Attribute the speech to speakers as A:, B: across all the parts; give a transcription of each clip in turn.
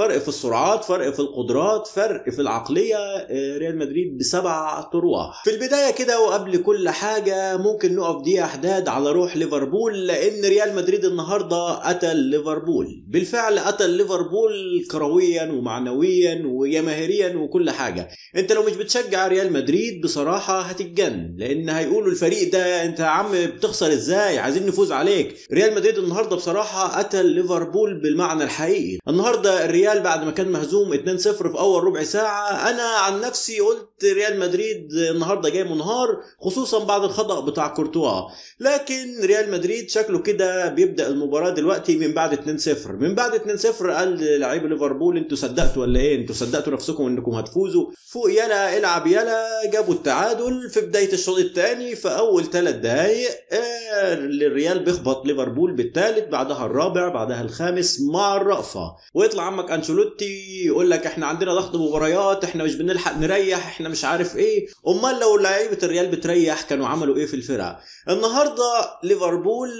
A: فرق في السرعات فرق في القدرات فرق في العقليه آه، ريال مدريد بسبع ترواح في البدايه كده وقبل كل حاجه ممكن نقف دي حداد على روح ليفربول لان ريال مدريد النهارده قتل ليفربول بالفعل قتل ليفربول كرويا ومعنويا وجماهيريا وكل حاجه انت لو مش بتشجع ريال مدريد بصراحه هتتجن لان هيقولوا الفريق ده انت يا عم بتخسر ازاي عايزين نفوز عليك ريال مدريد النهارده بصراحه قتل ليفربول بالمعنى الحقيقي النهارده الريال ريال بعد ما كان مهزوم 2-0 في اول ربع ساعه انا عن نفسي قلت ريال مدريد النهارده جاي منهار خصوصا بعد الخطا بتاع كورتوا لكن ريال مدريد شكله كده بيبدا المباراه دلوقتي من بعد 2-0 من بعد 2-0 قال لعيب ليفربول انتوا صدقتوا ولا ايه انتوا صدقتوا نفسكم انكم هتفوزوا فوق يلا العب يلا جابوا التعادل في بدايه الشوط الثاني في اول ثلاث دقائق الريال آه، بيخبط ليفربول بالثالث بعدها الرابع بعدها الخامس مع الرأفة ويطلع عمك انشيلوتي يقول لك احنا عندنا ضغط مباريات احنا مش بنلحق نريح احنا مش عارف ايه امال لو لعيبه الريال بتريح كانوا عملوا ايه في الفرقه النهارده ليفربول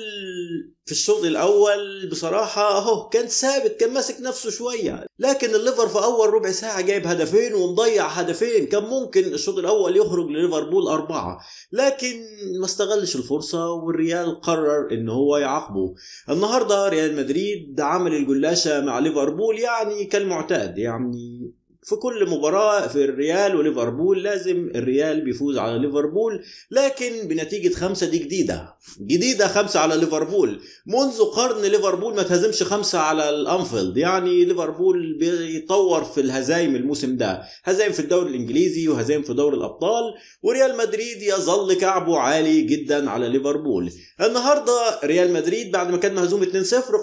A: في الشوط الاول بصراحه اهو كان ثابت كان ماسك نفسه شويه لكن الليفر في اول ربع ساعه جايب هدفين ومضيع هدفين كان ممكن الشوط الاول يخرج لليفربول اربعه لكن ما استغلش الفرصه والريال قرر ان هو يعاقبه النهارده ريال مدريد عمل الجلاشه مع ليفربول يعني يعني كالمعتاد يعني في كل مباراة في الريال وليفربول لازم الريال بيفوز على ليفربول لكن بنتيجة خمسة دي جديدة جديدة خمسة على ليفربول منذ قرن ليفربول ما تهزمش خمسة على الأنفيلد يعني ليفربول بيطور في الهزايم الموسم ده هزايم في الدوري الإنجليزي وهزايم في دوري الأبطال وريال مدريد يظل كعبه عالي جدا على ليفربول النهاردة ريال مدريد بعد ما كان مهزوم 2-0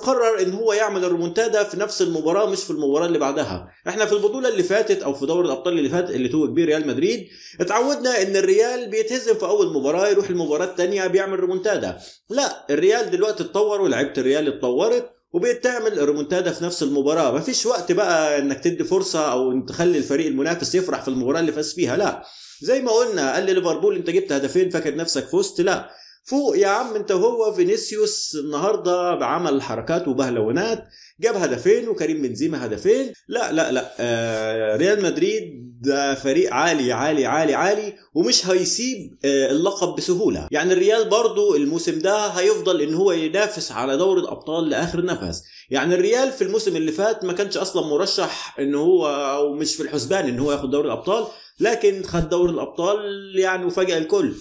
A: قرر ان هو يعمل الرومونتادا في نفس المباراة مش في المباراة اللي بعدها احنا في البطولة اللي فاتت او في دوري الابطال اللي فات اللي توج بيه ريال مدريد اتعودنا ان الريال بيتهزم في اول مباراه يروح المباراه الثانيه بيعمل ريمونتادا لا الريال دلوقتي اتطور ولعيبه الريال اتطورت وبيتعمل ريمونتادا في نفس المباراه مفيش وقت بقى انك تدي فرصه او تخلي الفريق المنافس يفرح في المباراه اللي فاز فيها لا زي ما قلنا قال لي ليفربول انت جبت هدفين فاكر نفسك فزت لا فوق يا عم انت هو فينيسيوس النهارده بعمل حركات وبهلونات جاب هدفين وكريم بنزيما هدفين لا لا لا آه ريال مدريد ده فريق عالي عالي عالي عالي ومش هيسيب آه اللقب بسهوله يعني الريال برضو الموسم ده هيفضل ان هو ينافس على دوري الابطال لاخر نفس يعني الريال في الموسم اللي فات ما كانش اصلا مرشح ان هو او مش في الحسبان ان هو ياخد دوري الابطال لكن خد دوري الابطال يعني وفاجئ الكل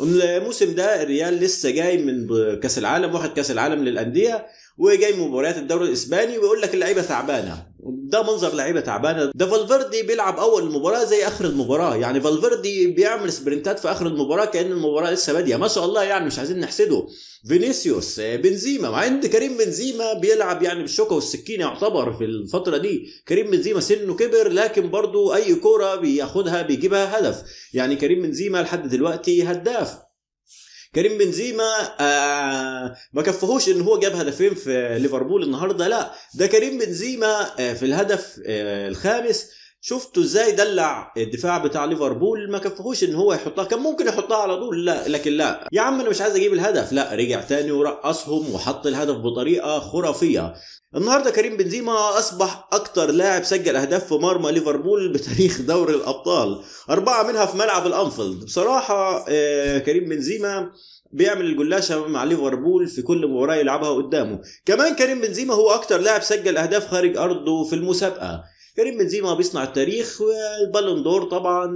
A: الموسم ده الريال لسه جاي من كاس العالم واخد كاس العالم للانديه وجاي مباريات الدوري الاسباني ويقول لك اللعيبه تعبانه ده منظر لعيبه تعبانه ده فالفيردي بيلعب اول المباراه زي اخر المباراه يعني فالفيردي بيعمل سبرنتات في اخر المباراه كان المباراه لسه باديه ما شاء الله يعني مش عايزين نحسده فينيسيوس آه، بنزيما مع ان كريم بنزيما بيلعب يعني بالشوكه والسكينه يعتبر في الفتره دي كريم بنزيما سنه كبر لكن برضه اي كوره بياخدها بيجيبها هدف يعني كريم بنزيما لحد دلوقتي هداف كريم بنزيما آه ما كفهوش ان هو جاب هدفين في ليفربول النهارده لا ده كريم بنزيما آه في الهدف آه الخامس شفتوا ازاي دلع الدفاع بتاع ليفربول ما كفهوش ان هو يحطها كان ممكن يحطها على طول لا لكن لا يا عم انا مش عايز اجيب الهدف لا رجع تاني ورقصهم وحط الهدف بطريقه خرافيه النهارده كريم بنزيما اصبح اكتر لاعب سجل اهداف في مرمى ليفربول بتاريخ دوري الابطال اربعه منها في ملعب الانفيلد بصراحه آه، كريم بنزيما بيعمل الجلاشه مع ليفربول في كل مباراه يلعبها قدامه كمان كريم بنزيما هو اكتر لاعب سجل اهداف خارج ارضه في المسابقه كريم بنزيما بيصنع التاريخ والبالون دور طبعا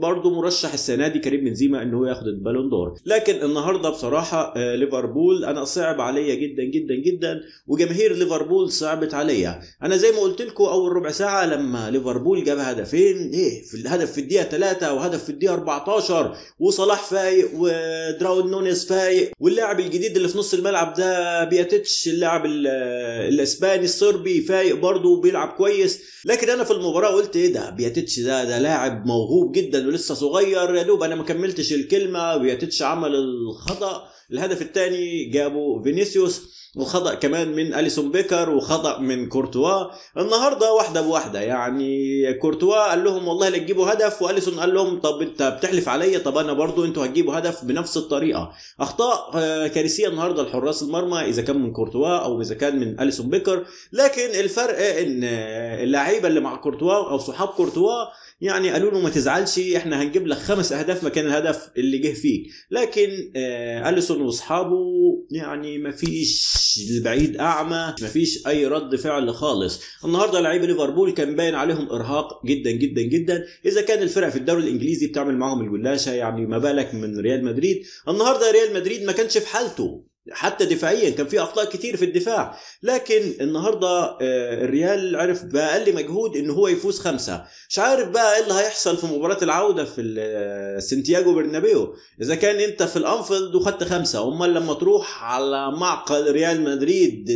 A: برضه مرشح السنه دي كريم بنزيما ان هو ياخد البالون دور لكن النهارده بصراحه آه، ليفربول انا صعب عليا جدا جدا جدا وجماهير ليفربول صعبت عليا انا زي ما قلت لكم اول ربع ساعه لما ليفربول جاب هدفين ايه في الهدف في الدقيقه 3 وهدف في الدقيقه 14 وصلاح فايق ودراون نونيز فايق واللاعب الجديد اللي في نص الملعب ده بياتيتش اللاعب الاسباني الصربي فايق برضه وبيلعب كويس لكن انا في المباراه قلت ايه ده بياتيتش ده ده لاعب موهوب جدا ولسه صغير يا دوب انا ما كملتش الكلمه بياتيتش عمل الخطا الهدف الثاني جابه فينيسيوس وخطا كمان من اليسون بيكر وخطا من كورتوا النهارده واحده بواحده يعني كورتوا قال لهم والله لا تجيبوا هدف واليسون قال لهم طب انت بتحلف عليا طب انا برضو انتوا هتجيبوا هدف بنفس الطريقه اخطاء آه، كارثيه النهارده لحراس المرمى اذا كان من كورتوا او اذا كان من اليسون بيكر لكن الفرق ان آه، اللعيبه اللي مع كورتوا او صحاب كورتوا يعني قالوا له ما تزعلش احنا هنجيب لك خمس اهداف مكان الهدف اللي جه فيك لكن آه، اليسون واصحابه يعني ما فيش البعيد اعمى ما فيش اي رد فعل خالص النهارده لعيبه ليفربول كان باين عليهم ارهاق جدا جدا جدا اذا كان الفرق في الدوري الانجليزي بتعمل معاهم الجلاشه يعني ما بالك من ريال مدريد النهارده ريال مدريد ما كانش في حالته حتى دفاعيا كان في اخطاء كتير في الدفاع لكن النهارده آه، الريال عرف باقل مجهود ان هو يفوز خمسه مش عارف بقى ايه اللي هيحصل في مباراه العوده في آه، سانتياغو برنابيو اذا كان انت في الانفيلد وخدت خمسه امال لما تروح على معقل ريال مدريد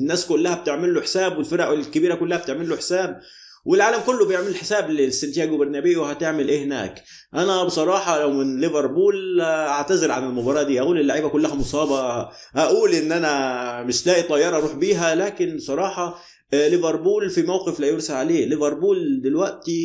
A: الناس كلها بتعمل له حساب والفرق الكبيره كلها بتعمل له حساب والعالم كله بيعمل حساب لسانتياغو برنابيو هتعمل ايه هناك انا بصراحه لو من ليفربول آه، اعتذر عن المباراه دي اقول اللعيبه كلها مصابه اقول ان انا مش لاقي طياره اروح بيها لكن صراحه آه، ليفربول في موقف لا يرسى عليه ليفربول دلوقتي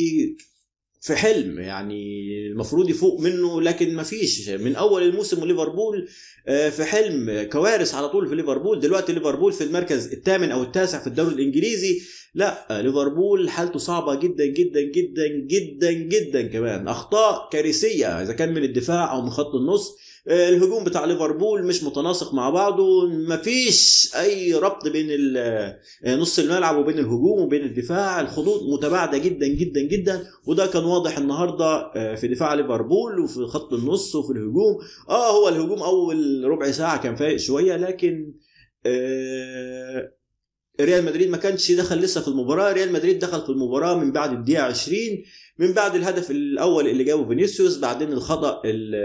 A: في حلم يعني المفروض يفوق منه لكن مفيش من اول الموسم وليفربول آه، في حلم كوارث على طول في ليفربول دلوقتي ليفربول في المركز الثامن او التاسع في الدوري الانجليزي لا ليفربول حالته صعبه جدا جدا جدا جدا جدا كمان اخطاء كارثيه اذا كان من الدفاع او من خط النص آه، الهجوم بتاع ليفربول مش متناسق مع بعضه مفيش اي ربط بين آه، نص الملعب وبين الهجوم وبين الدفاع الخطوط متباعده جدا جدا جدا وده كان واضح النهارده آه، في دفاع ليفربول وفي خط النص وفي الهجوم اه هو الهجوم اول ربع ساعه كان فايق شويه لكن آه ريال مدريد ما كانش دخل لسه في المباراه ريال مدريد دخل في المباراه من بعد الدقيقه 20 من بعد الهدف الاول اللي جابه فينيسيوس بعدين الخطا اللي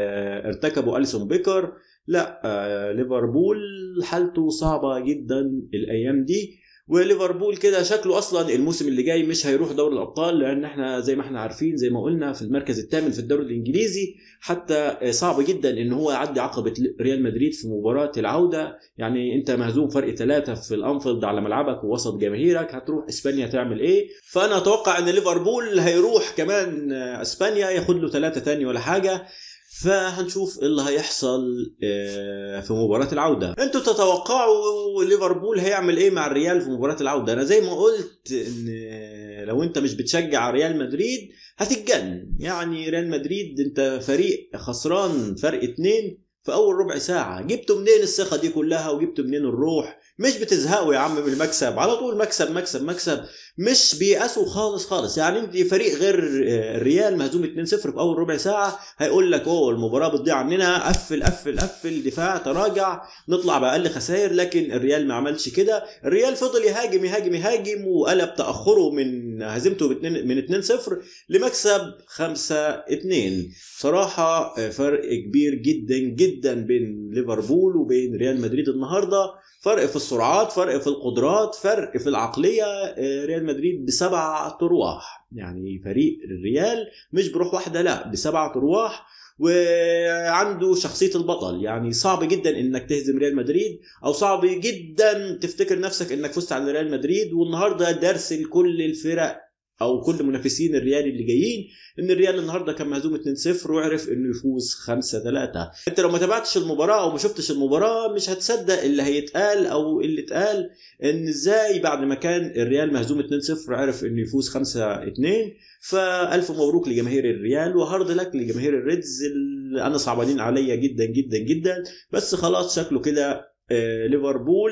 A: ارتكبه اليسون بيكر لا آه، ليفربول حالته صعبه جدا الايام دي وليفربول كده شكله اصلا الموسم اللي جاي مش هيروح دوري الابطال لان احنا زي ما احنا عارفين زي ما قلنا في المركز الثامن في الدوري الانجليزي حتى صعب جدا ان هو يعدي عقبه ريال مدريد في مباراه العوده يعني انت مهزوم فرق ثلاثه في الانفيلد على ملعبك ووسط جماهيرك هتروح اسبانيا تعمل ايه فانا اتوقع ان ليفربول هيروح كمان اسبانيا ياخد له ثلاثه ثاني ولا حاجه فهنشوف ايه اللي هيحصل آه، في مباراه العوده انتوا تتوقعوا ليفربول هيعمل ايه مع الريال في مباراه العوده انا زي ما قلت ان آه، لو انت مش بتشجع ريال مدريد هتتجن يعني ريال مدريد انت فريق خسران فرق اتنين في اول ربع ساعه جبتوا منين الثقه دي كلها وجبتوا منين الروح مش بتزهقوا يا عم من المكسب على طول مكسب مكسب مكسب مش بيأسوا خالص خالص يعني انت فريق غير الريال مهزوم 2-0 في اول ربع ساعه هيقول لك اوه المباراه بتضيع مننا قفل قفل قفل دفاع تراجع نطلع باقل خسائر لكن الريال ما عملش كده الريال فضل يهاجم يهاجم يهاجم وقلب تاخره من هزيمته من 2-0 لمكسب 5-2 صراحه آه، فرق كبير جدا جدا بين ليفربول وبين ريال مدريد النهارده فرق في السرعات فرق في القدرات فرق في العقلية آه، ريال مدريد بسبع ترواح يعني فريق الريال مش بروح واحدة لا بسبع ترواح وعنده شخصيه البطل يعني صعب جدا انك تهزم ريال مدريد او صعب جدا تفتكر نفسك انك فزت على ريال مدريد والنهارده درس لكل الفرق او كل منافسين الريال اللي جايين ان الريال النهارده كان مهزوم 2-0 وعرف انه يفوز 5-3 انت لو ما تابعتش المباراه او ما شفتش المباراه مش هتصدق اللي هيتقال او اللي اتقال ان ازاي بعد ما كان الريال مهزوم 2-0 عرف انه يفوز 5-2 فالف مبروك لجماهير الريال وهارد لك لجماهير الريدز اللي انا صعبانين عليا جدا جدا جدا بس خلاص شكله كده آه، ليفربول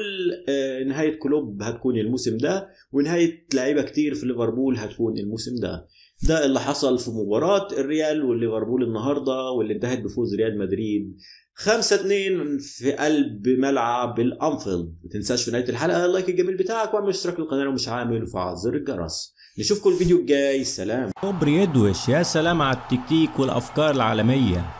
A: آه، نهايه كلوب هتكون الموسم ده ونهايه لعيبه كتير في ليفربول هتكون الموسم ده ده اللي حصل في مباراة الريال والليفربول النهاردة واللي انتهت بفوز ريال مدريد 5 2 في قلب ملعب الانفيلد ما تنساش في نهايه الحلقه اللايك الجميل بتاعك واعمل اشتراك للقناه لو مش عامل وفعل زر الجرس نشوفكم الفيديو الجاي سلام يا سلام على التكتيك والافكار العالميه